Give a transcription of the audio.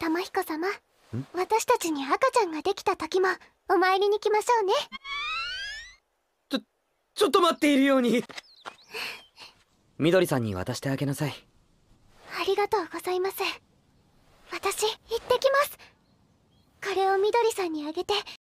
玉彦様私たちに赤ちゃんができた時もお参りに来ましょうねちょちょっと待っているようにみどりさんに渡してあげなさいありがとうございます私行ってきますこれをみどりさんにあげて